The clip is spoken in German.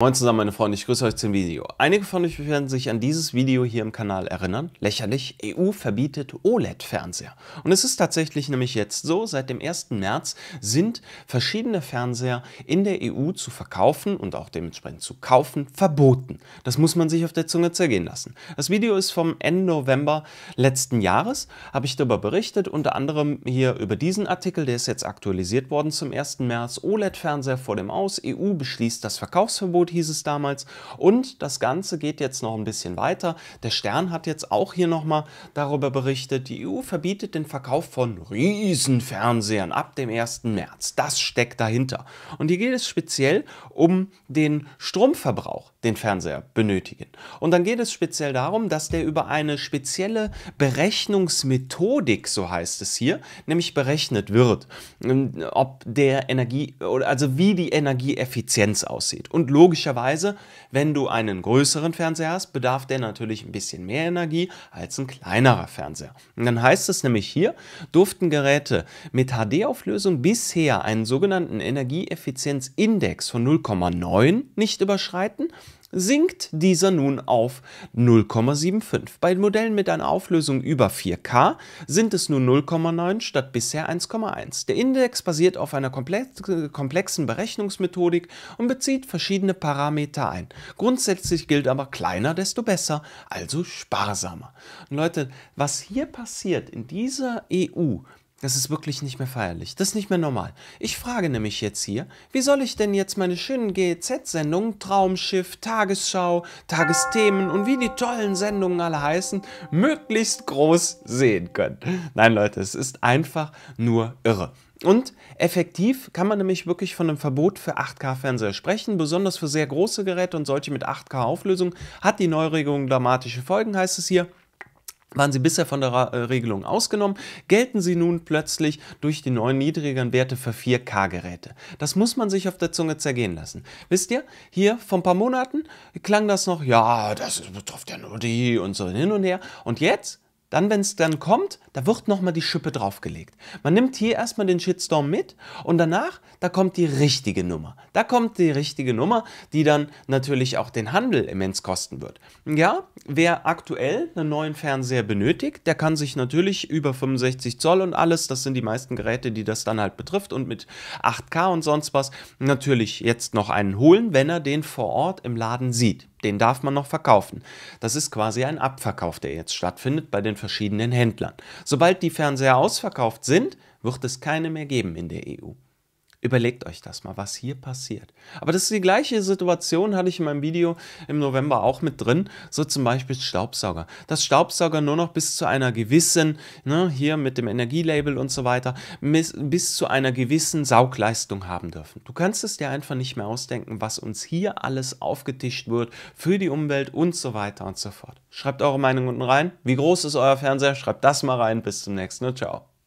Moin zusammen meine Freunde, ich grüße euch zum Video. Einige von euch werden sich an dieses Video hier im Kanal erinnern. Lächerlich, EU verbietet OLED-Fernseher. Und es ist tatsächlich nämlich jetzt so, seit dem 1. März sind verschiedene Fernseher in der EU zu verkaufen und auch dementsprechend zu kaufen verboten. Das muss man sich auf der Zunge zergehen lassen. Das Video ist vom Ende November letzten Jahres, habe ich darüber berichtet, unter anderem hier über diesen Artikel, der ist jetzt aktualisiert worden zum 1. März. OLED-Fernseher vor dem Aus, EU beschließt das Verkaufsverbot Angebot, hieß es damals. Und das Ganze geht jetzt noch ein bisschen weiter. Der Stern hat jetzt auch hier nochmal darüber berichtet, die EU verbietet den Verkauf von Riesenfernsehern ab dem 1. März. Das steckt dahinter. Und hier geht es speziell um den Stromverbrauch, den Fernseher benötigen. Und dann geht es speziell darum, dass der über eine spezielle Berechnungsmethodik, so heißt es hier, nämlich berechnet wird, ähm, ob der Energie, also wie die Energieeffizienz aussieht. Und logisch logischerweise, wenn du einen größeren Fernseher hast, bedarf der natürlich ein bisschen mehr Energie als ein kleinerer Fernseher. Und dann heißt es nämlich hier, durften Geräte mit HD-Auflösung bisher einen sogenannten Energieeffizienzindex von 0,9 nicht überschreiten sinkt dieser nun auf 0,75. Bei Modellen mit einer Auflösung über 4K sind es nur 0,9 statt bisher 1,1. Der Index basiert auf einer komplexen Berechnungsmethodik und bezieht verschiedene Parameter ein. Grundsätzlich gilt aber kleiner, desto besser, also sparsamer. Und Leute, was hier passiert in dieser EU das ist wirklich nicht mehr feierlich. Das ist nicht mehr normal. Ich frage nämlich jetzt hier, wie soll ich denn jetzt meine schönen GEZ-Sendungen, Traumschiff, Tagesschau, Tagesthemen und wie die tollen Sendungen alle heißen, möglichst groß sehen können? Nein, Leute, es ist einfach nur irre. Und effektiv kann man nämlich wirklich von einem Verbot für 8K-Fernseher sprechen. Besonders für sehr große Geräte und solche mit 8K-Auflösung hat die Neuregelung dramatische Folgen, heißt es hier waren sie bisher von der äh, Regelung ausgenommen, gelten sie nun plötzlich durch die neuen niedrigeren Werte für 4K-Geräte. Das muss man sich auf der Zunge zergehen lassen. Wisst ihr, hier vor ein paar Monaten klang das noch, ja, das betrifft ja nur die und so hin und her. Und jetzt dann, wenn es dann kommt, da wird nochmal die Schippe draufgelegt. Man nimmt hier erstmal den Shitstorm mit und danach, da kommt die richtige Nummer. Da kommt die richtige Nummer, die dann natürlich auch den Handel immens kosten wird. Ja, wer aktuell einen neuen Fernseher benötigt, der kann sich natürlich über 65 Zoll und alles, das sind die meisten Geräte, die das dann halt betrifft und mit 8K und sonst was, natürlich jetzt noch einen holen, wenn er den vor Ort im Laden sieht den darf man noch verkaufen. Das ist quasi ein Abverkauf, der jetzt stattfindet bei den verschiedenen Händlern. Sobald die Fernseher ausverkauft sind, wird es keine mehr geben in der EU. Überlegt euch das mal, was hier passiert. Aber das ist die gleiche Situation, hatte ich in meinem Video im November auch mit drin. So zum Beispiel Staubsauger. Dass Staubsauger nur noch bis zu einer gewissen, ne, hier mit dem Energielabel und so weiter, bis, bis zu einer gewissen Saugleistung haben dürfen. Du kannst es dir einfach nicht mehr ausdenken, was uns hier alles aufgetischt wird für die Umwelt und so weiter und so fort. Schreibt eure Meinung unten rein. Wie groß ist euer Fernseher? Schreibt das mal rein. Bis zum nächsten Mal. Ne, ciao.